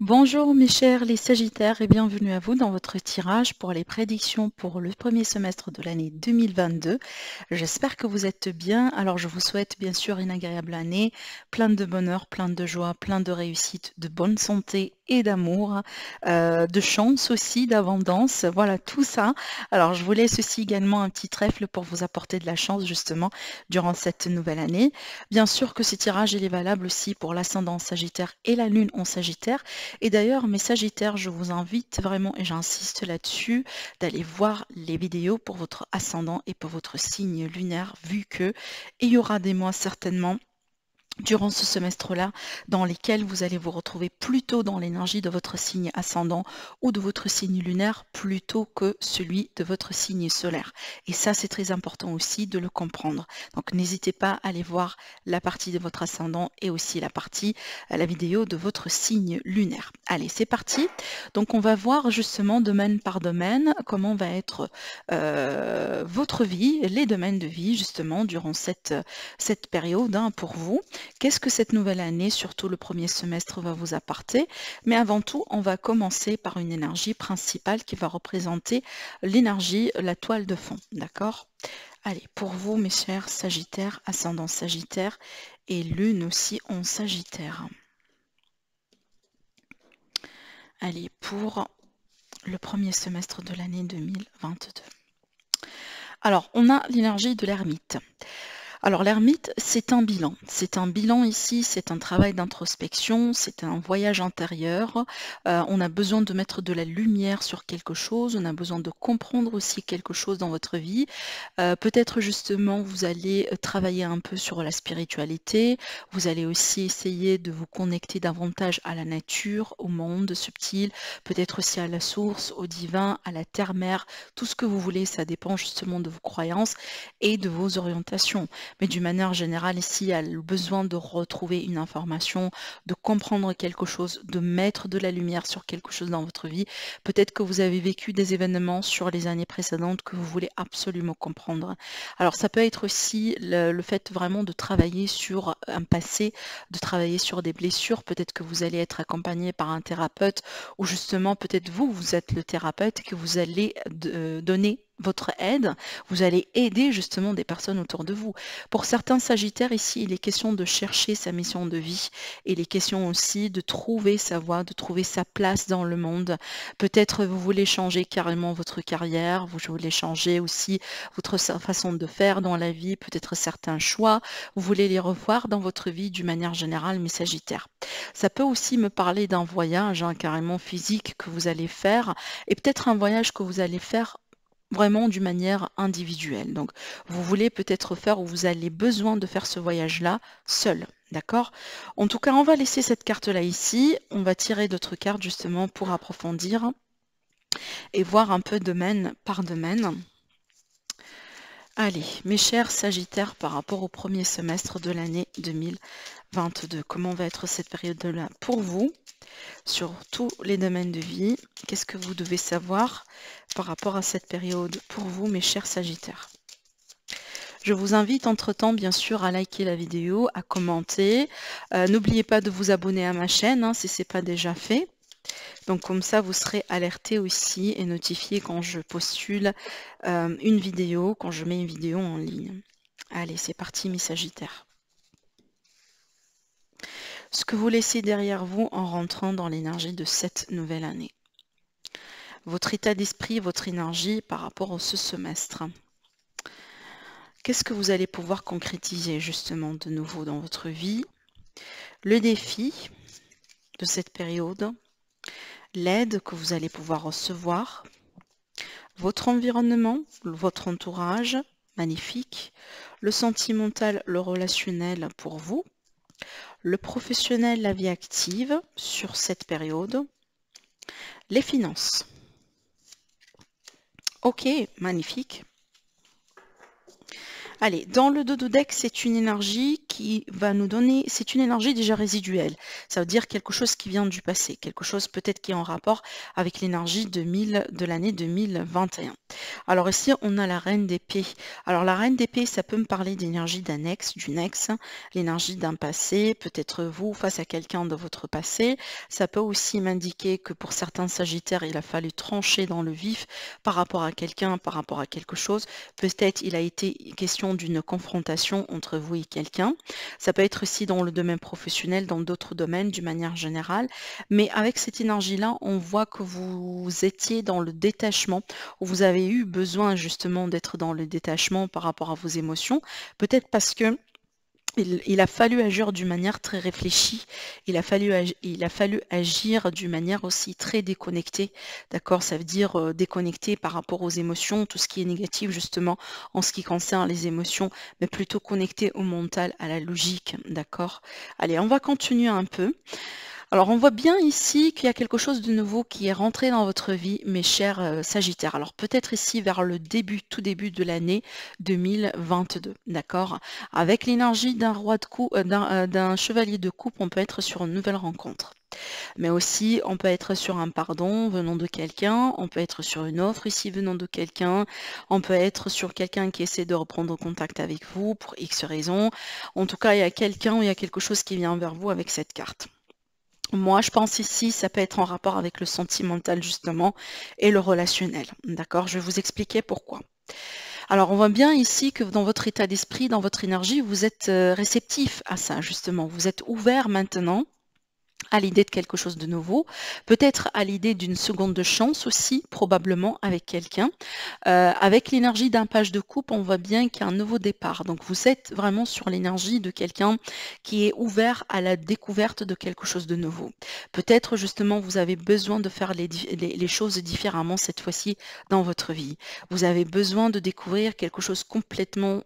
Bonjour mes chers les Sagittaires et bienvenue à vous dans votre tirage pour les prédictions pour le premier semestre de l'année 2022. J'espère que vous êtes bien. Alors je vous souhaite bien sûr une agréable année, plein de bonheur, plein de joie, plein de réussite, de bonne santé et d'amour, euh, de chance aussi, d'abondance, voilà tout ça. Alors je vous laisse aussi également un petit trèfle pour vous apporter de la chance justement durant cette nouvelle année. Bien sûr que ce tirage il est valable aussi pour l'ascendant Sagittaire et la Lune en Sagittaire. Et d'ailleurs, mes Sagittaires, je vous invite vraiment, et j'insiste là-dessus, d'aller voir les vidéos pour votre ascendant et pour votre signe lunaire, vu que il y aura des mois certainement durant ce semestre-là, dans lesquels vous allez vous retrouver plutôt dans l'énergie de votre signe ascendant ou de votre signe lunaire plutôt que celui de votre signe solaire. Et ça, c'est très important aussi de le comprendre. Donc, n'hésitez pas à aller voir la partie de votre ascendant et aussi la partie, euh, la vidéo de votre signe lunaire. Allez, c'est parti. Donc, on va voir justement domaine par domaine comment va être euh, votre vie, les domaines de vie justement durant cette, cette période hein, pour vous. Qu'est-ce que cette nouvelle année, surtout le premier semestre, va vous apporter Mais avant tout, on va commencer par une énergie principale qui va représenter l'énergie, la toile de fond. D'accord Allez, pour vous, mes chers Sagittaires, ascendant Sagittaire et Lune aussi en Sagittaire. Allez, pour le premier semestre de l'année 2022. Alors, on a l'énergie de l'ermite. Alors l'ermite, c'est un bilan. C'est un bilan ici, c'est un travail d'introspection, c'est un voyage intérieur. Euh, on a besoin de mettre de la lumière sur quelque chose, on a besoin de comprendre aussi quelque chose dans votre vie. Euh, peut-être justement, vous allez euh, travailler un peu sur la spiritualité, vous allez aussi essayer de vous connecter davantage à la nature, au monde subtil, peut-être aussi à la source, au divin, à la terre-mère, tout ce que vous voulez, ça dépend justement de vos croyances et de vos orientations mais d'une manière générale, si y a le besoin de retrouver une information, de comprendre quelque chose, de mettre de la lumière sur quelque chose dans votre vie, peut-être que vous avez vécu des événements sur les années précédentes que vous voulez absolument comprendre. Alors ça peut être aussi le, fait vraiment de travailler sur un passé, de travailler sur des blessures, peut-être que vous allez être accompagné par un thérapeute ou justement peut-être vous, vous êtes le thérapeute que vous allez euh, donner votre aide, vous allez aider justement des personnes autour de vous. Pour certains Sagittaires ici, il est question de chercher sa mission de vie et est question aussi de trouver sa voie, de trouver sa place dans le monde. Peut-être vous voulez changer carrément votre carrière, vous voulez changer aussi votre façon de faire dans la vie, peut-être certains choix, vous voulez les revoir dans votre vie d'une manière générale, mais Sagittaire. Ça peut aussi me parler d'un voyage un hein, carrément physique que vous allez faire et peut-être un voyage que vous allez faire vraiment d'une manière individuelle. Donc vous voulez peut-être faire ou vous avez besoin de faire ce voyage-là seul. D'accord En tout cas, on va laisser cette carte-là ici. On va tirer d'autres cartes justement pour approfondir et voir un peu domaine par domaine. Allez, mes chers Sagittaires, par rapport au premier semestre de l'année 2022, comment va être cette période-là pour vous sur tous les domaines de vie Qu'est-ce que vous devez savoir par rapport à cette période pour vous, mes chers Sagittaires je vous invite entre-temps, bien sûr, à liker la vidéo, à commenter. Euh, n'oubliez pas de vous abonner à ma chaîne hein, si ce n'est pas déjà fait. Donc comme ça, vous serez alerté aussi et notifié quand je postule euh, une vidéo, quand je mets une vidéo en ligne. Allez, c'est parti, mes Sagittaires. Ce que vous laissez derrière vous en rentrant dans l'énergie de cette nouvelle année. Votre état d'esprit, votre énergie par rapport à ce semestre. Qu'est-ce que vous allez pouvoir concrétiser justement de nouveau dans votre vie Le défi de cette période, l'aide que vous allez pouvoir recevoir, votre environnement, votre entourage, magnifique, le sentimental, le relationnel pour vous, le professionnel, la vie active sur cette période, les finances. Ok, magnifique. Allez, dans le dodo deck, c'est une énergie qui va nous donner, c'est une énergie déjà résiduelle. Ça veut dire quelque chose qui vient du passé, quelque chose peut-être qui est en rapport avec l'énergie de, de l'année 2021. Alors ici, on a la reine d'épée. Alors la reine d'épée, ça peut me parler d'énergie d'un ex, d'une ex, l'énergie d'un passé, peut-être vous face à quelqu'un de votre passé. Ça peut aussi m'indiquer que pour certains sagittaires, il a fallu trancher dans le vif par rapport à quelqu'un, par rapport à quelque chose. Peut-être il a été question d'une confrontation entre vous et quelqu'un. Ça peut être aussi dans le domaine professionnel, dans d'autres domaines d'une manière générale. Mais avec cette énergie-là, on voit que vous étiez dans le détachement, où vous avez eu besoin justement d'être dans le détachement par rapport à vos émotions. Peut-être parce que il, a fallu agir d'une manière très réfléchie, il a fallu, il a fallu agir d'une manière aussi très déconnectée, d'accord Ça veut dire euh, déconnectée par rapport aux émotions, tout ce qui est négatif justement en ce qui concerne les émotions, mais plutôt connecté au mental, à la logique, d'accord Allez, on va continuer un peu. Alors on voit bien ici qu'il y a quelque chose de nouveau qui est rentré dans votre vie, mes chers euh, Sagittaires. Alors peut-être ici vers le début, tout début de l'année 2022, d'accord Avec l'énergie d'un roi de coupe, euh, euh, d'un chevalier de coupe, on peut être sur une nouvelle rencontre. Mais aussi, on peut être sur un pardon venant de quelqu'un, on peut être sur une offre ici venant de quelqu'un, on peut être sur quelqu'un qui essaie de reprendre contact avec vous pour X raison. En tout cas, il y a quelqu'un ou il y a quelque chose qui vient vers vous avec cette carte. Moi, je pense ici, ça peut être en rapport avec le sentimental justement et le relationnel. D'accord Je vais vous expliquer pourquoi. Alors, on voit bien ici que dans votre état d'esprit, dans votre énergie, vous êtes euh, réceptif à ça justement. Vous êtes ouvert maintenant à l'idée de quelque chose de nouveau, peut-être à l'idée d'une seconde chance aussi, probablement avec quelqu'un. Euh, avec l'énergie d'un page de coupe, on voit bien qu'il y a un nouveau départ. Donc vous êtes vraiment sur l'énergie de quelqu'un qui est ouvert à la découverte de quelque chose de nouveau. Peut-être justement vous avez besoin de faire les, les choses différemment cette fois-ci dans votre vie. Vous avez besoin de découvrir quelque chose complètement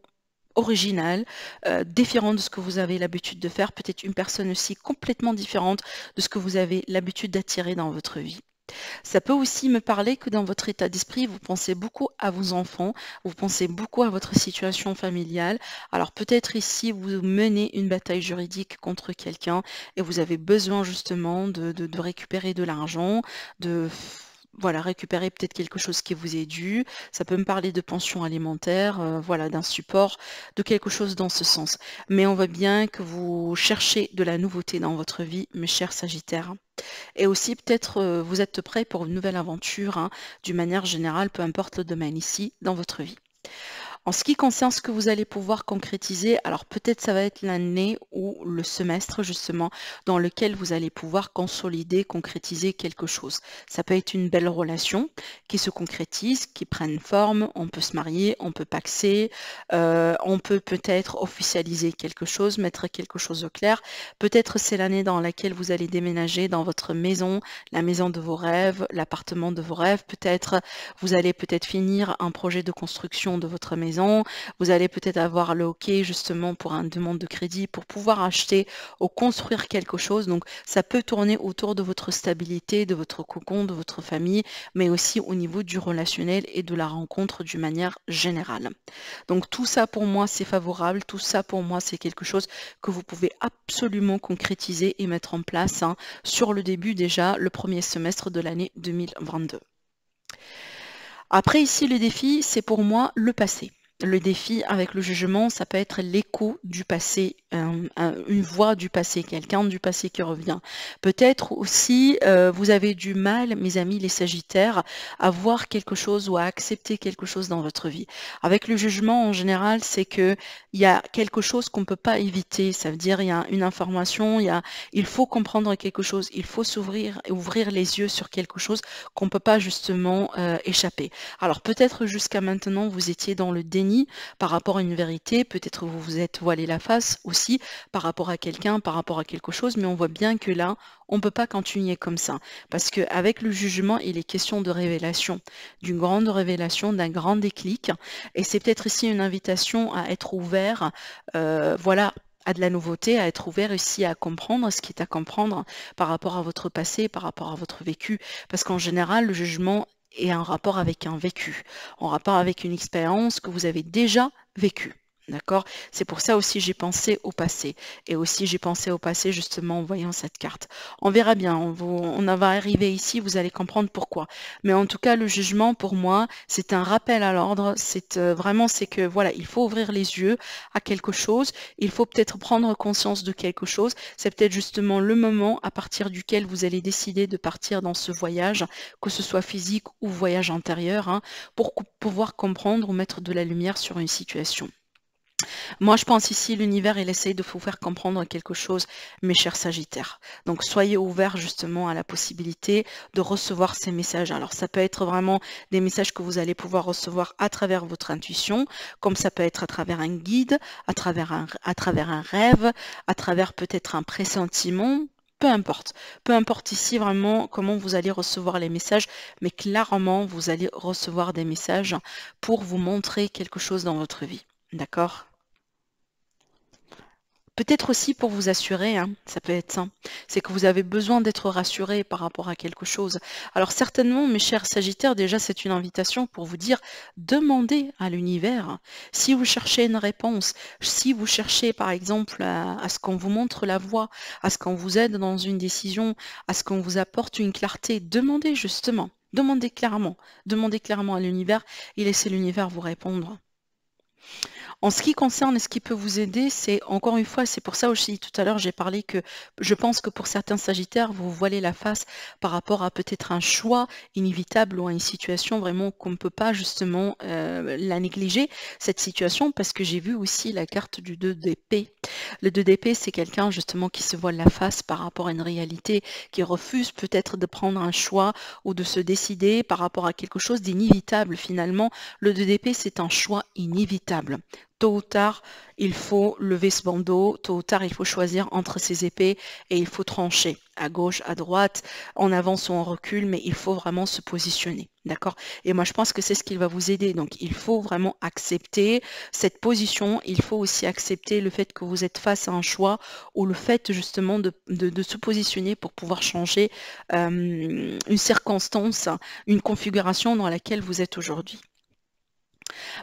original, euh, différent de ce que vous avez l'habitude de faire, peut-être une personne aussi complètement différente de ce que vous avez l'habitude d'attirer dans votre vie. Ça peut aussi me parler que dans votre état d'esprit, vous pensez beaucoup à vos enfants, vous pensez beaucoup à votre situation familiale. Alors peut-être ici, vous menez une bataille juridique contre quelqu'un et vous avez besoin justement de, de récupérer de l'argent, de voilà, récupérer peut-être quelque chose qui vous est dû. Ça peut me parler de pension alimentaire, euh, voilà, d'un support, de quelque chose dans ce sens. Mais on voit bien que vous cherchez de la nouveauté dans votre vie, mes chers Sagittaires. Et aussi, peut-être, euh, vous êtes prêt pour une nouvelle aventure, hein, d'une manière générale, peu importe le domaine ici, dans votre vie. En ce qui concerne ce que vous allez pouvoir concrétiser, alors peut-être ça va être l'année ou le semestre justement dans lequel vous allez pouvoir consolider, concrétiser quelque chose. Ça peut être une belle relation qui se concrétise, qui prenne forme, on peut se marier, on peut paxer, euh, on peut peut-être officialiser quelque chose, mettre quelque chose au clair. Peut-être c'est l'année dans laquelle vous allez déménager dans votre maison, la maison de vos rêves, l'appartement de vos rêves. Peut-être vous allez peut-être finir un projet de construction de votre maison vous allez peut-être avoir le OK justement pour une demande de crédit pour pouvoir acheter ou construire quelque chose. Donc ça peut tourner autour de votre stabilité, de votre cocon, de votre famille, mais aussi au niveau du relationnel et de la rencontre d'une manière générale. Donc tout ça pour moi c'est favorable, tout ça pour moi c'est quelque chose que vous pouvez absolument concrétiser et mettre en place hein, sur le début déjà, le premier semestre de l'année 2022. Après ici, les défis, c'est pour moi le passé le défi avec le jugement, ça peut être l'écho du passé, une voix du passé, quelqu'un du passé qui revient. Peut-être aussi, euh, vous avez du mal, mes amis les Sagittaires, à voir quelque chose ou à accepter quelque chose dans votre vie. Avec le jugement, en général, c'est qu'il y a quelque chose qu'on ne peut pas éviter. Ça veut dire il y a une information, il, faut comprendre quelque chose, il faut s'ouvrir ouvrir les yeux sur quelque chose qu'on ne peut pas justement euh, échapper. Alors peut-être jusqu'à maintenant, vous étiez dans le déni par rapport à une vérité, peut-être vous vous êtes voilé la face aussi par rapport à quelqu'un, par rapport à quelque chose, mais on voit bien que là, on ne peut pas continuer comme ça. Parce que avec le jugement, il est question de révélation, d'une grande révélation, d'un grand déclic. Et c'est peut-être ici une invitation à être ouvert, euh, voilà, à de la nouveauté, à être ouvert ici à comprendre ce qui est à comprendre par rapport à votre passé, par rapport à votre vécu. Parce qu'en général, le jugement et un rapport avec un vécu, en rapport avec une expérience que vous avez déjà vécue. D'accord C'est pour ça aussi j'ai pensé au passé. Et aussi j'ai pensé au passé justement en voyant cette carte. On verra bien, on, va arriver ici, vous allez comprendre pourquoi. Mais en tout cas, le jugement pour moi, c'est un rappel à l'ordre. C'est euh, vraiment, c'est que voilà, il faut ouvrir les yeux à quelque chose. Il faut peut-être prendre conscience de quelque chose. C'est peut-être justement le moment à partir duquel vous allez décider de partir dans ce voyage, que ce soit physique ou voyage antérieur, hein, pour pouvoir comprendre ou mettre de la lumière sur une situation. Moi, je pense ici, l'univers, il essaye de vous faire comprendre quelque chose, mes chers Sagittaires. Donc, soyez ouverts justement à la possibilité de recevoir ces messages. Alors, ça peut être vraiment des messages que vous allez pouvoir recevoir à travers votre intuition, comme ça peut être à travers un guide, à travers un, à travers un rêve, à travers peut-être un pressentiment, peu importe. Peu importe ici vraiment comment vous allez recevoir les messages, mais clairement, vous allez recevoir des messages pour vous montrer quelque chose dans votre vie. D'accord Peut-être aussi pour vous assurer, hein, ça peut être ça, c'est que vous avez besoin d'être rassuré par rapport à quelque chose. Alors certainement, mes chers Sagittaires, déjà c'est une invitation pour vous dire, demandez à l'univers. Si vous cherchez une réponse, si vous cherchez par exemple à, à ce qu'on vous montre la voie, à ce qu'on vous aide dans une décision, à ce qu'on vous apporte une clarté, demandez justement, demandez clairement, demandez clairement à l'univers et laissez l'univers vous répondre. En ce qui concerne ce qui peut vous aider, c'est encore une fois, c'est pour ça aussi tout à l'heure j'ai parlé que je pense que pour certains Sagittaires, vous voilez la face par rapport à peut-être un choix inévitable ou à une situation vraiment qu'on ne peut pas justement euh, la négliger, cette situation, parce que j'ai vu aussi la carte du 2 dp Le 2 dp c'est quelqu'un justement qui se voile la face par rapport à une réalité, qui refuse peut-être de prendre un choix ou de se décider par rapport à quelque chose d'inévitable finalement. Le 2 dp c'est un choix inévitable tôt ou tard, il faut lever ce bandeau, tôt ou tard, il faut choisir entre ces épées et il faut trancher à gauche, à droite, en avance ou en recul, mais il faut vraiment se positionner. D'accord Et moi, je pense que c'est ce qui va vous aider. Donc, il faut vraiment accepter cette position. Il faut aussi accepter le fait que vous êtes face à un choix ou le fait justement de, se positionner pour pouvoir changer euh, une circonstance, une configuration dans laquelle vous êtes aujourd'hui.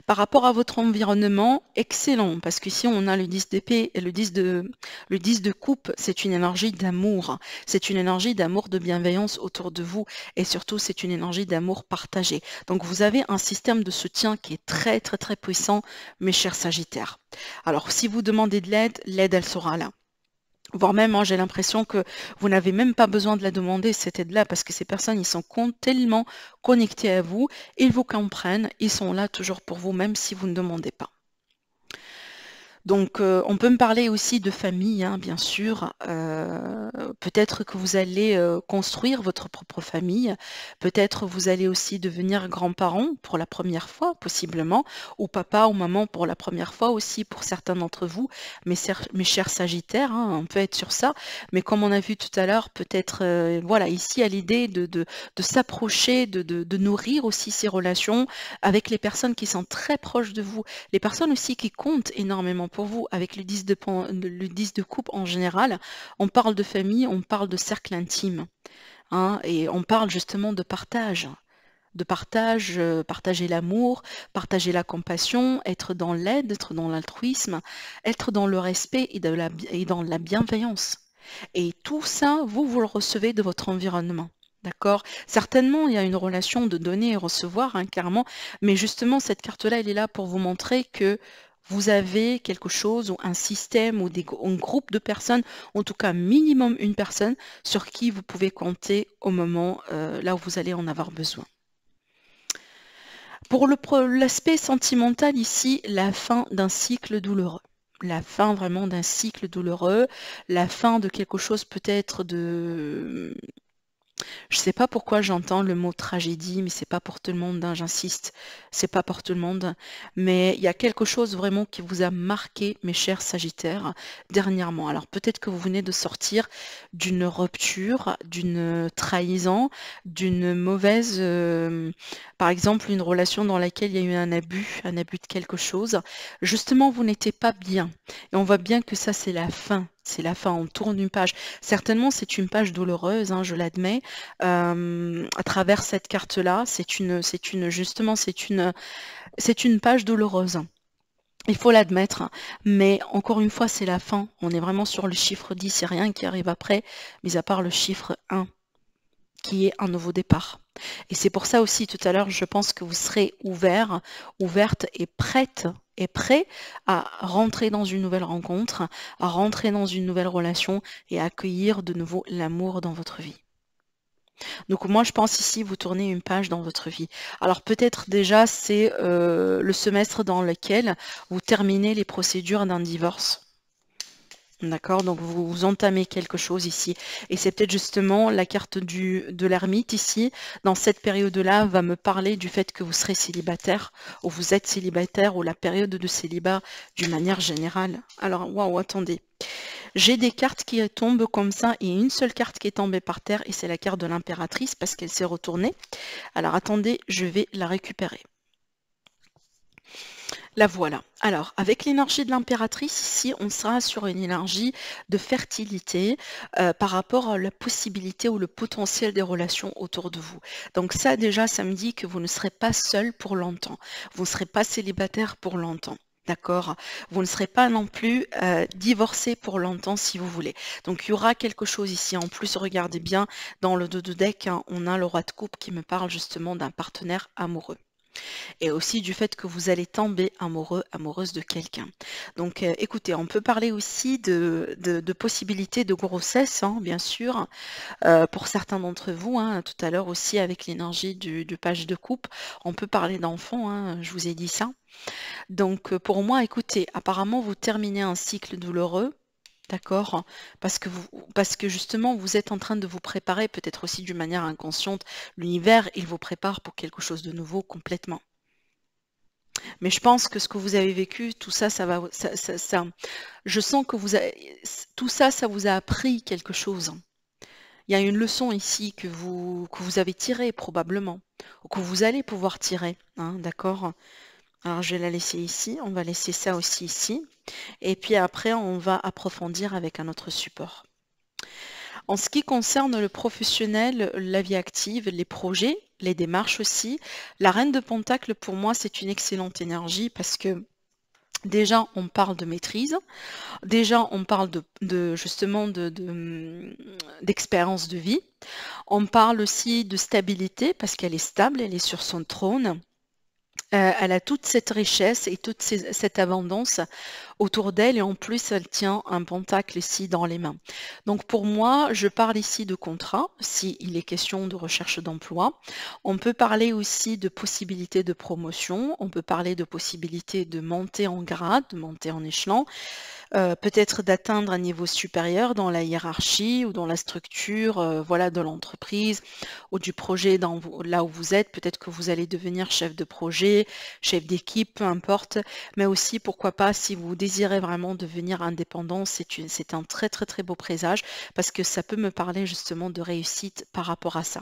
Par rapport à votre environnement, excellent, parce qu'ici on a le 10 d'épée et le 10 de, le 10 de coupe, c'est une énergie d'amour. C'est une énergie d'amour de bienveillance autour de vous et surtout c'est une énergie d'amour partagé. Donc vous avez un système de soutien qui est très très très puissant, mes chers Sagittaires. Alors si vous demandez de l'aide, l'aide elle sera là voire même hein, j'ai l'impression que vous n'avez même pas besoin de la demander c'était aide-là parce que ces personnes ils sont tellement connectés à vous, ils vous comprennent, ils sont là toujours pour vous même si vous ne demandez pas. Donc euh, on peut me parler aussi de famille, hein, bien sûr. Euh, peut-être que vous allez euh, construire votre propre famille. Peut-être vous allez aussi devenir grands parents pour la première fois, possiblement, ou papa ou maman pour la première fois aussi pour certains d'entre vous, mes, mes chers Sagittaires, hein, on peut être sur ça. Mais comme on a vu tout à l'heure, peut-être voilà, ici à l'idée de, s'approcher, de, nourrir aussi ces relations avec les personnes qui sont très proches de vous, les personnes aussi qui comptent énormément pour pour vous avec le 10 de, coupe en général, on parle de famille, on parle de cercle intime. Hein, et on parle justement de partage de partage, euh, partager l'amour, partager la compassion, être dans l'aide, être dans l'altruisme, être dans le respect et, dans la bienveillance. Et tout ça, vous, vous le recevez de votre environnement. D'accord Certainement, il y a une relation de donner et recevoir, hein, clairement, mais justement, cette carte-là, elle est là pour vous montrer que vous avez quelque chose ou un système ou des, un groupe de personnes, en tout cas minimum une personne sur qui vous pouvez compter au moment euh, là où vous allez en avoir besoin. Pour l'aspect sentimental ici, la fin d'un cycle douloureux la fin vraiment d'un cycle douloureux, la fin de quelque chose peut-être de je ne sais pas pourquoi j'entends le mot tragédie, mais c'est pas pour tout le monde, hein, j'insiste, c'est pas pour tout le monde. Mais il y a quelque chose vraiment qui vous a marqué, mes chers Sagittaires, dernièrement. Alors peut-être que vous venez de sortir d'une rupture, d'une trahison, d'une mauvaise, euh, par exemple, une relation dans laquelle il y a eu un abus, un abus de quelque chose. Justement, vous n'étiez pas bien. Et on voit bien que ça, c'est la fin c'est la fin, on tourne une page. Certainement, c'est une page douloureuse, hein, je l'admets. Euh, à travers cette carte-là, c'est une, c'est une, justement, c'est une, c'est une page douloureuse. Il faut l'admettre, mais encore une fois, c'est la fin. On est vraiment sur le chiffre 10, il n'y a rien qui arrive après, mis à part le chiffre 1, qui est un nouveau départ. Et c'est pour ça aussi, tout à l'heure, je pense que vous serez ouvert, ouverte et prête prêt à rentrer dans une nouvelle rencontre, à rentrer dans une nouvelle relation et à accueillir de nouveau l'amour dans votre vie. Donc moi je pense ici vous tournez une page dans votre vie. Alors peut-être déjà c'est euh, le semestre dans lequel vous terminez les procédures d'un divorce. D'accord, donc vous entamez quelque chose ici. Et c'est peut-être justement la carte du, de l'ermite ici, dans cette période-là, va me parler du fait que vous serez célibataire, ou vous êtes célibataire, ou la période de célibat d'une manière générale. Alors, waouh, attendez. J'ai des cartes qui tombent comme ça, et une seule carte qui est tombée par terre, et c'est la carte de l'impératrice, parce qu'elle s'est retournée. Alors, attendez, je vais la récupérer. La voilà. Alors, avec l'énergie de l'impératrice, ici, on sera sur une énergie de fertilité euh, par rapport à la possibilité ou le potentiel des relations autour de vous. Donc ça, déjà, ça me dit que vous ne serez pas seul pour longtemps. Vous ne serez pas célibataire pour longtemps. D'accord Vous ne serez pas non plus euh, divorcé pour longtemps si vous voulez. Donc il y aura quelque chose ici. En plus, regardez bien, dans le dos de deck, hein, on a le roi de coupe qui me parle justement d'un partenaire amoureux et aussi du fait que vous allez tomber amoureux, amoureuse de quelqu'un. Donc euh, écoutez, on peut parler aussi de, de, possibilités de grossesse, hein, bien sûr, euh, pour certains d'entre vous, hein. tout à l'heure aussi avec l'énergie du, page de coupe, on peut parler d'enfants, hein, je vous ai dit ça. Donc euh, pour moi, écoutez, apparemment vous terminez un cycle douloureux D'accord parce que, parce que justement, vous êtes en train de vous préparer, peut-être aussi d'une manière inconsciente. L'univers, il vous prépare pour quelque chose de nouveau complètement. Mais je pense que ce que vous avez vécu, tout ça, ça va. Ça, je sens que vous tout ça, ça vous a appris quelque chose. Il y a une leçon ici que vous, que vous avez tirée probablement, ou que vous allez pouvoir tirer, hein, d'accord alors, je vais la laisser ici. On va laisser ça aussi ici. Et puis après, on va approfondir avec un autre support. En ce qui concerne le professionnel, la vie active, les projets, les démarches aussi, la reine de Pentacle, pour moi, c'est une excellente énergie parce que Déjà, on parle de maîtrise. Déjà, on parle de, justement d'expérience de, hum, d'expérience de vie. On parle aussi de stabilité parce qu'elle est stable, elle est sur son trône. Euh, elle a toute cette richesse et toute cette abondance autour d'elle et en plus elle tient un pentacle ici dans les mains. Donc pour moi, je parle ici de contrat, s'il il est question de recherche d'emploi. On peut parler aussi de possibilités de promotion, on peut parler de possibilités de monter en grade, de monter en échelon. Euh, peut-être d'atteindre un niveau supérieur dans la hiérarchie ou dans la structure euh, voilà, de l'entreprise ou du projet dans, là où vous êtes. Peut-être que vous allez devenir chef de projet, chef d'équipe, peu importe. Mais aussi, pourquoi pas, si vous désirez vraiment devenir indépendant, c'est un très très très beau présage parce que ça peut me parler justement de réussite par rapport à ça.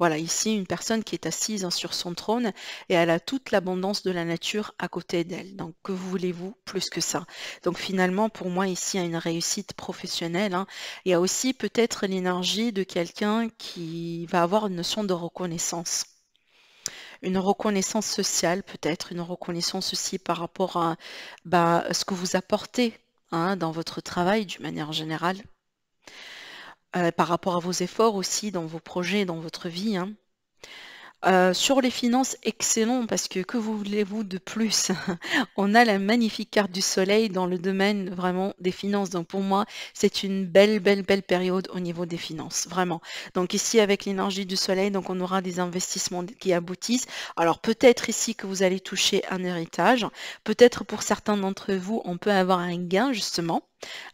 Voilà, ici une personne qui est assise hein, sur son trône et elle a toute l'abondance de la nature à côté d'elle. Donc que voulez-vous plus que ça Donc finalement, pour moi, ici, il y a une réussite professionnelle. Hein. Il y a aussi peut-être l'énergie de quelqu'un qui va avoir une notion de reconnaissance une reconnaissance sociale peut-être, une reconnaissance aussi par rapport à bah, ce que vous apportez hein, dans votre travail d'une manière générale. Euh, par rapport à vos efforts aussi dans vos projets, dans votre vie. Hein. Euh, sur les finances, excellent, parce que que voulez-vous de plus On a la magnifique carte du soleil dans le domaine vraiment des finances. Donc pour moi, c'est une belle, belle, belle période au niveau des finances, vraiment. Donc ici, avec l'énergie du soleil, donc on aura des investissements qui aboutissent. Alors peut-être ici que vous allez toucher un héritage. Peut-être pour certains d'entre vous, on peut avoir un gain, justement,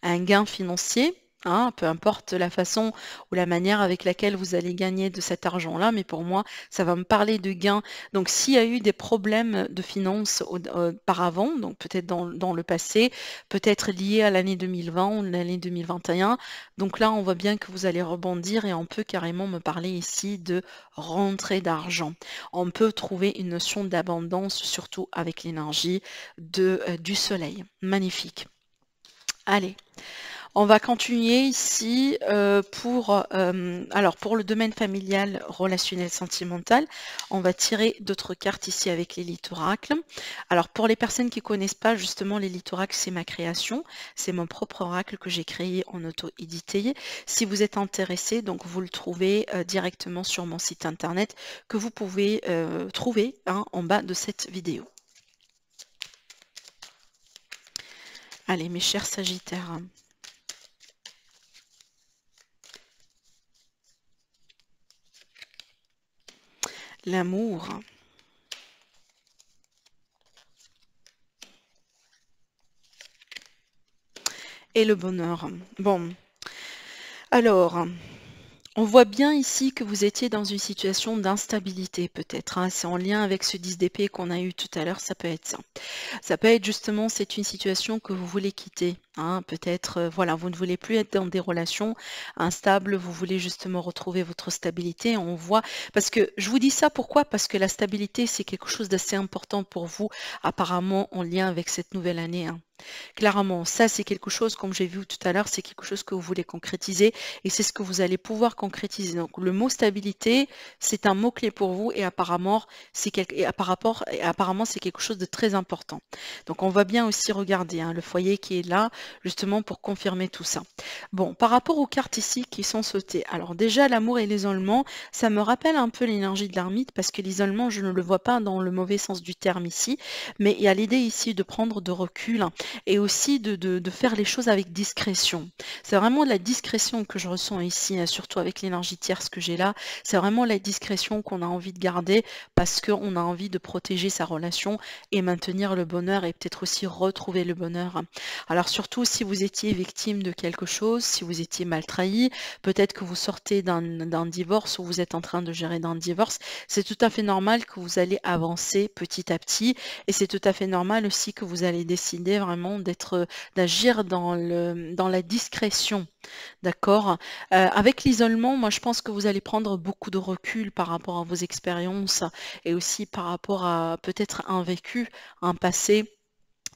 un gain financier Hein, peu importe la façon ou la manière avec laquelle vous allez gagner de cet argent-là, mais pour moi, ça va me parler de gains. Donc s'il y a eu des problèmes de finances auparavant, donc peut-être dans, le passé, peut-être liés à l'année 2020 ou l'année 2021, donc là, on voit bien que vous allez rebondir et on peut carrément me parler ici de rentrée d'argent. On peut trouver une notion d'abondance, surtout avec l'énergie de euh, du soleil. Magnifique. Allez, on va continuer ici euh, pour, euh, alors pour le domaine familial, relationnel, sentimental. On va tirer d'autres cartes ici avec l'élite oracle. Alors pour les personnes qui ne connaissent pas, justement, l'élite oracle, c'est ma création. C'est mon propre oracle que j'ai créé en auto-édité. Si vous êtes intéressé, donc vous le trouvez euh, directement sur mon site internet que vous pouvez trouver hein, en bas de cette vidéo. Allez, mes chers Sagittaires, l'amour. Et le bonheur. Bon. Alors, on voit bien ici que vous étiez dans une situation d'instabilité peut-être. Hein. C'est en lien avec ce 10 d'épée qu'on a eu tout à l'heure, ça peut être ça. Ça peut être justement, c'est une situation que vous voulez quitter. Hein. Peut-être, euh, voilà, vous ne voulez plus être dans des relations instables, vous voulez justement retrouver votre stabilité. On voit, parce que je vous dis ça pourquoi Parce que la stabilité, c'est quelque chose d'assez important pour vous, apparemment en lien avec cette nouvelle année. Hein. Clairement, ça c'est quelque chose, comme j'ai vu tout à l'heure, c'est quelque chose que vous voulez concrétiser et c'est ce que vous allez pouvoir concrétiser. Donc le mot stabilité, c'est un mot-clé pour vous et apparemment, c'est quelque chose de très important. Donc on va bien aussi regarder hein, le foyer qui est là justement pour confirmer tout ça. Bon, par rapport aux cartes ici qui sont sautées, alors déjà l'amour et l'isolement, ça me rappelle un peu l'énergie de l'armite, parce que l'isolement, je ne le vois pas dans le mauvais sens du terme ici, mais il y a l'idée ici de prendre de recul. Hein et aussi de, de, de faire les choses avec discrétion. C'est vraiment la discrétion que je ressens ici, hein, surtout avec l'énergie tierce que j'ai là. C'est vraiment la discrétion qu'on a envie de garder parce qu'on a envie de protéger sa relation et maintenir le bonheur et peut-être aussi retrouver le bonheur. Alors surtout si vous étiez victime de quelque chose, si vous étiez mal trahi, peut-être que vous sortez d'un divorce ou vous êtes en train de gérer d'un divorce, c'est tout à fait normal que vous allez avancer petit à petit et c'est tout à fait normal aussi que vous allez décider vraiment d'être, euh, d'agir dans, le, dans la discrétion. D'accord euh, Avec l'isolement, moi je pense que vous allez prendre beaucoup de recul par rapport à vos expériences et aussi par rapport à peut-être un vécu, un passé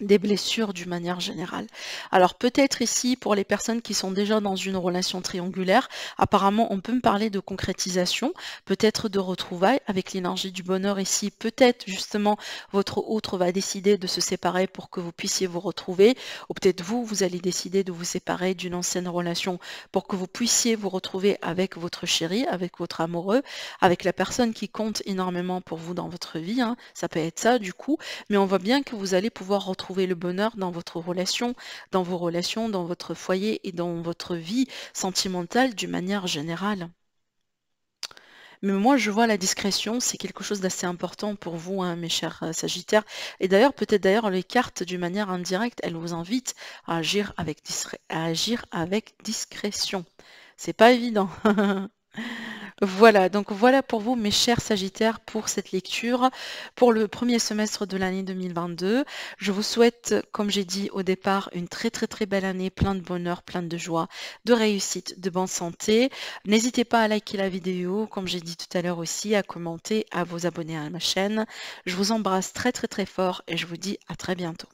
des blessures d'une manière générale. Alors peut-être ici pour les personnes qui sont déjà dans une relation triangulaire, apparemment on peut me parler de concrétisation, peut-être de retrouvailles avec l'énergie du bonheur ici, peut-être justement votre autre va décider de se séparer pour que vous puissiez vous retrouver, ou peut-être vous, vous allez décider de vous séparer d'une ancienne relation pour que vous puissiez vous retrouver avec votre chéri, avec votre amoureux, avec la personne qui compte énormément pour vous dans votre vie, hein. ça peut être ça du coup, mais on voit bien que vous allez pouvoir retrouver le bonheur dans votre relation, dans vos relations, dans votre foyer et dans votre vie sentimentale d'une manière générale. Mais moi, je vois la discrétion, c'est quelque chose d'assez important pour vous, hein, mes chers euh, Sagittaires. Et d'ailleurs, peut-être d'ailleurs, les cartes, d'une manière indirecte, elles vous invitent à agir avec, à agir avec discrétion. C'est pas évident. Voilà, donc voilà pour vous mes chers Sagittaires pour cette lecture pour le premier semestre de l'année 2022. Je vous souhaite, comme j'ai dit au départ, une très très très belle année, plein de bonheur, plein de joie, de réussite, de bonne santé. N'hésitez pas à liker la vidéo, comme j'ai dit tout à l'heure aussi, à commenter, à vous abonner à ma chaîne. Je vous embrasse très très très fort et je vous dis à très bientôt.